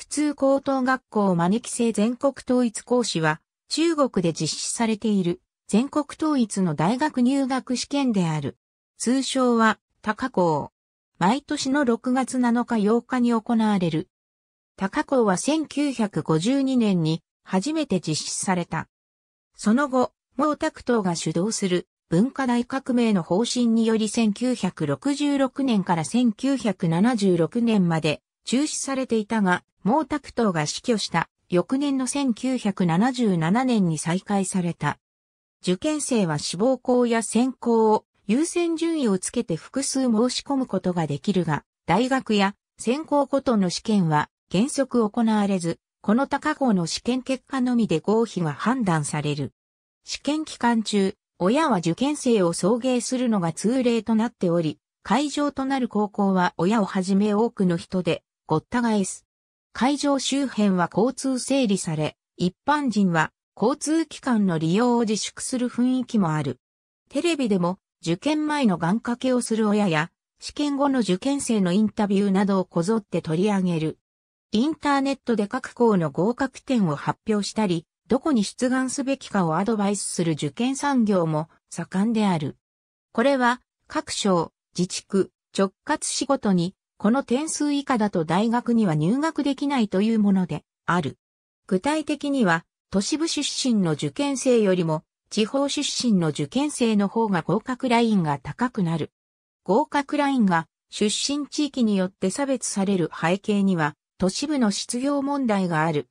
普通高等学校招き制全国統一講師は、中国で実施されている全国統一の大学入学試験である。通称は、高校。毎年の6月7日8日に行われる。高校は1952年に初めて実施された。その後、毛沢東が主導する文化大革命の方針により1966年から1976年まで中止されていたが、毛沢東が死去した翌年の1977年に再開された。受験生は志望校や専攻を優先順位をつけて複数申し込むことができるが、大学や専攻ごとの試験は原則行われず、この他校の試験結果のみで合否が判断される。試験期間中、親は受験生を送迎するのが通例となっており、会場となる高校は親をはじめ多くの人でごった返す。会場周辺は交通整理され、一般人は交通機関の利用を自粛する雰囲気もある。テレビでも受験前の願掛けをする親や、試験後の受験生のインタビューなどをこぞって取り上げる。インターネットで各校の合格点を発表したり、どこに出願すべきかをアドバイスする受験産業も盛んである。これは各省、自治区、直轄仕事にこの点数以下だと大学には入学できないというものである。具体的には、都市部出身の受験生よりも、地方出身の受験生の方が合格ラインが高くなる。合格ラインが出身地域によって差別される背景には、都市部の失業問題がある。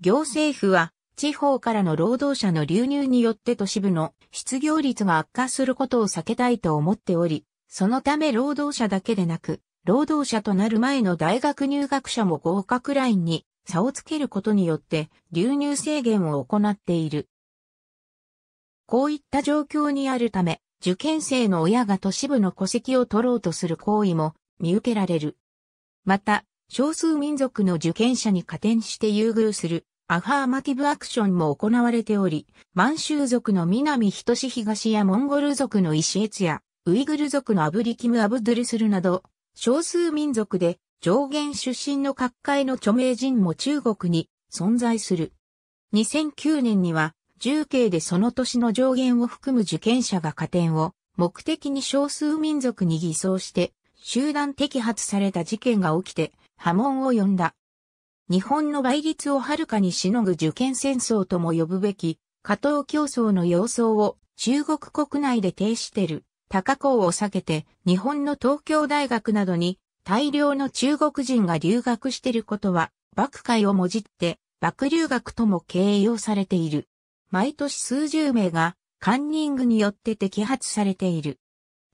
行政府は、地方からの労働者の流入によって都市部の失業率が悪化することを避けたいと思っており、そのため労働者だけでなく、労働者となる前の大学入学者も合格ラインに差をつけることによって流入制限を行っている。こういった状況にあるため、受験生の親が都市部の戸籍を取ろうとする行為も見受けられる。また、少数民族の受験者に加点して優遇するアファーマティブアクションも行われており、満州族の南等東やモンゴル族のイシエツや、ウイグル族のアブリキム・アブドゥルスルなど、少数民族で上限出身の各界の著名人も中国に存在する。2009年には、重慶でその年の上限を含む受験者が加点を目的に少数民族に偽装して集団摘発された事件が起きて波紋を呼んだ。日本の倍率をはるかにしのぐ受験戦争とも呼ぶべき、加藤競争の様相を中国国内で呈してる。高校を避けて日本の東京大学などに大量の中国人が留学していることは、爆会をもじって、爆留学とも形容されている。毎年数十名がカンニングによって摘発されている。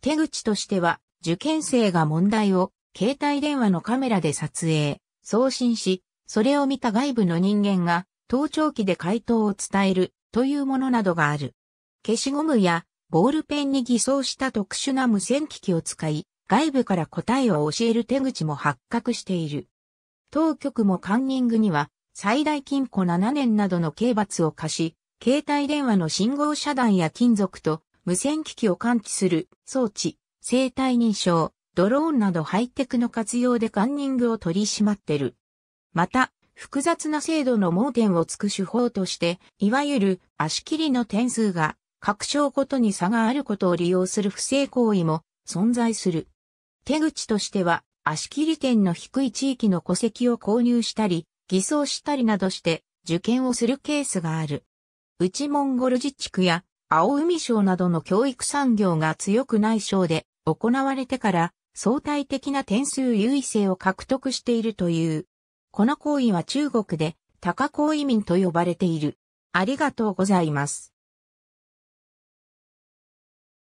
手口としては、受験生が問題を携帯電話のカメラで撮影、送信し、それを見た外部の人間が盗聴器で回答を伝えるというものなどがある。消しゴムやボールペンに偽装した特殊な無線機器を使い、外部から答えを教える手口も発覚している。当局もカンニングには最大禁錮7年などの刑罰を課し、携帯電話の信号遮断や金属と無線機器を感知する装置、生体認証、ドローンなどハイテクの活用でカンニングを取り締まってる。また、複雑な制度の盲点をつく手法として、いわゆる足切りの点数が各証ごとに差があることを利用する不正行為も存在する。手口としては、足切り点の低い地域の戸籍を購入したり、偽装したりなどして受験をするケースがある。内モンゴル自治区や青海省などの教育産業が強くない省で行われてから相対的な点数優位性を獲得しているという。この行為は中国で高行移民と呼ばれている。ありがとうございます。